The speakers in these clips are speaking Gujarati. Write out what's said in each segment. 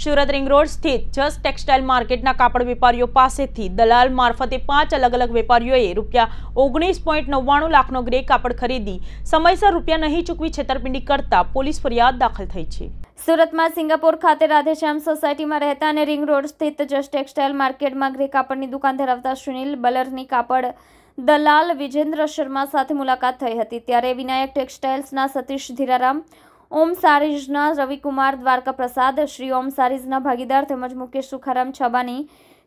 સુરત રિંગ રોડ સ્થિત જસ ટેક્સટાઇલ માર્કેટના કાપડ વેપારીઓ પાસેથી દલાલ મારફતે પાંચ અલગ અલગ વેપારીઓએ રૂપિયા ઓગણીસ પોઈન્ટ નવ્વાણું લાખનો ગ્રે કાપડ ખરીદી સમયસર રૂપિયા નહીં ચૂકવી છેતરપિંડી કરતા પોલીસ ફરિયાદ દાખલ થઈ છે સુરતમાં સિંગાપોર ખાતે રાધેશ્યામ સોસાયટીમાં રહેતા અને રિંગ રોડ સ્થિત જસ ટેક્સટાઇલ માર્કેટમાં ગ્રે કાપડની દુકાન ધરાવતા સુનિલ બલરની કાપડ દલાલ વિજેન્દ્ર શર્મા સાથે મુલાકાત થઈ હતી ત્યારે વિનાયક ટેક્સટાઇલ્સના સતીશ ધીરારામ ઓમ સારીઝના રવિકુમાર દ્વારકા પ્રસાદ શ્રી ઓમ સારીઝના ભાગીદાર તેમજ મુકેશ સુખારામ છબાની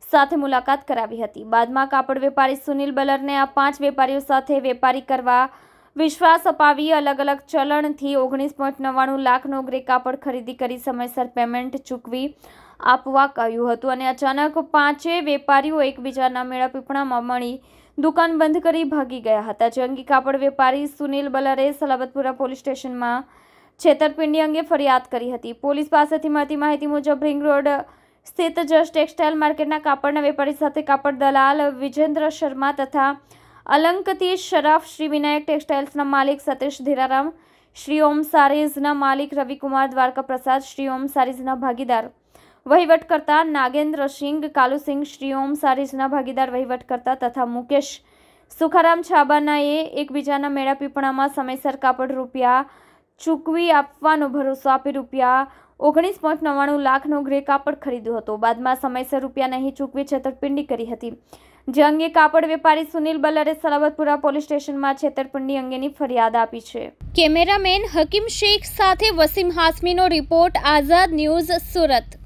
સાથે મુલાકાત કરાવી હતી બાદમાં કાપડ વેપારી સુનિલ બલરને આ પાંચ વેપારીઓ સાથે વેપારી કરવા વિશ્વાસ અપાવી અલગ અલગ ચલણથી ઓગણીસ પોઈન્ટ નવ્વાણું લાખનો ગ્રે કાપડ ખરીદી કરી સમયસર પેમેન્ટ ચૂકવી આપવા કહ્યું હતું અને અચાનક પાંચે વેપારીઓ એકબીજાના મેળા પીપળામાં મળી દુકાન બંધ કરી ભાગી ગયા હતા જંગી કાપડ વેપારી સુનિલ બલરે સલાબતપુરા પોલીસ સ્ટેશનમાં છેતરપિંડી અંગે ફરિયાદ કરી હતી પોલીસ પાસેથી મળતી માહિતી મુજબ રિંગ રોડ સ્થિત જસ ટેક્સટાઇલ માર્કેટના કાપડના વેપારી સાથે કાપડ દલાલ વિજેન્દ્ર શર્મા તથા અલંકતી શરાફ શ્રી વિનાયક ટેક્સટાઇલ્સના માલિક સતીશ ધીરારામ શ્રી ઓમ સારીઝના માલિક રવિકુમાર દ્વારકા પ્રસાદ શ્રી ઓમ સારીઝના ભાગીદાર વહીવટકર્તા નાગેન્દ્ર સિંઘ કાલુસિંગ શ્રી ઓમ સારીઝના ભાગીદાર વહીવટકર્તા તથા મુકેશ સુખારામ છાબાનાએ એકબીજાના મેળા સમયસર કાપડ રૂપિયા ચૂકવી આપવાનો ભરોસો આપી રૂપિયા ઓગણીસ પોઈન્ટ નવ્વાણું લાખનો ગ્રે કાપડ ખરીદ્યો હતો બાદમાં સમયસર રૂપિયા નહીં ચૂકવી છેતરપિંડી કરી હતી જે અંગે કાપડ વેપારી સુનિલ બલ્લરે સલાવતપુરા પોલીસ સ્ટેશનમાં છેતરપિંડી અંગેની ફરિયાદ આપી છે કેમેરામેન હકીમ શેખ સાથે વસીમ હાસમીનો રિપોર્ટ આઝાદ ન્યૂઝ સુરત